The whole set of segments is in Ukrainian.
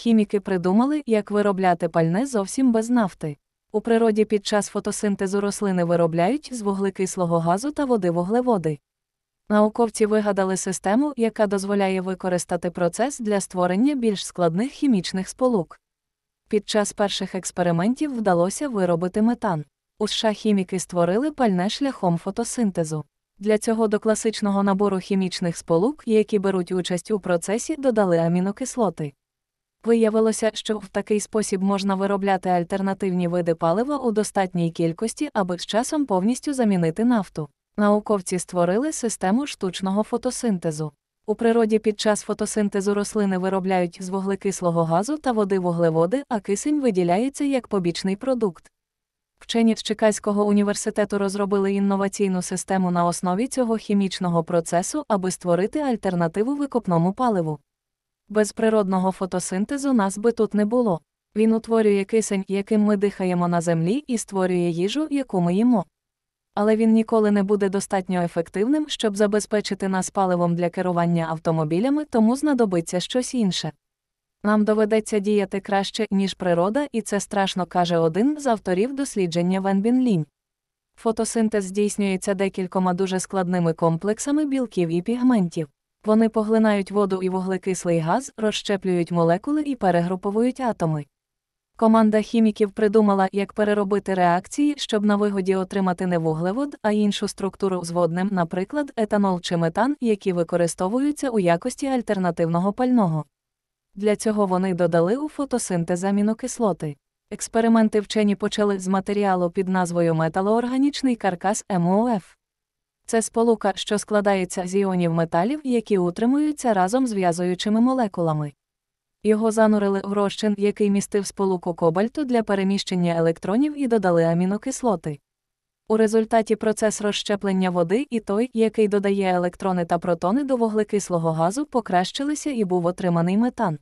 Хіміки придумали, як виробляти пальне зовсім без нафти. У природі під час фотосинтезу рослини виробляють з вуглекислого газу та води вуглеводи. Науковці вигадали систему, яка дозволяє використати процес для створення більш складних хімічних сполук. Під час перших експериментів вдалося виробити метан. У США хіміки створили пальне шляхом фотосинтезу. Для цього до класичного набору хімічних сполук, які беруть участь у процесі, додали амінокислоти. Виявилося, що в такий спосіб можна виробляти альтернативні види палива у достатній кількості, аби з часом повністю замінити нафту. Науковці створили систему штучного фотосинтезу. У природі під час фотосинтезу рослини виробляють з вуглекислого газу та води вуглеводи, а кисень виділяється як побічний продукт. Вчені з Чикаського університету розробили інноваційну систему на основі цього хімічного процесу, аби створити альтернативу викопному паливу. Без природного фотосинтезу нас би тут не було. Він утворює кисень, яким ми дихаємо на землі, і створює їжу, яку ми їмо. Але він ніколи не буде достатньо ефективним, щоб забезпечити нас паливом для керування автомобілями, тому знадобиться щось інше. Нам доведеться діяти краще, ніж природа, і це страшно каже один з авторів дослідження Вен Бін Лінь. Фотосинтез здійснюється декількома дуже складними комплексами білків і пігментів. Вони поглинають воду і вуглекислий газ, розщеплюють молекули і перегруповують атоми. Команда хіміків придумала, як переробити реакції, щоб на вигоді отримати не вуглевод, а іншу структуру з водним, наприклад, етанол чи метан, які використовуються у якості альтернативного пального. Для цього вони додали у фотосинтез амінокислоти. Експерименти вчені почали з матеріалу під назвою металоорганічний каркас МОФ. Це сполука, що складається з іонів металів, які утримуються разом з в'язуючими молекулами. Його занурили в розчин, який містив сполуку кобальту для переміщення електронів і додали амінокислоти. У результаті процес розщеплення води і той, який додає електрони та протони до вуглекислого газу, покращилися і був отриманий метан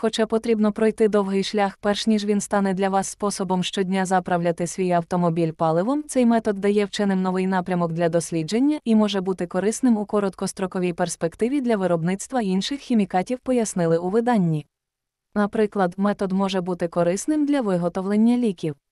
хоча потрібно пройти довгий шлях, перш ніж він стане для вас способом щодня заправляти свій автомобіль паливом, цей метод дає вченим новий напрямок для дослідження і може бути корисним у короткостроковій перспективі для виробництва інших хімікатів, пояснили у виданні. Наприклад, метод може бути корисним для виготовлення ліків.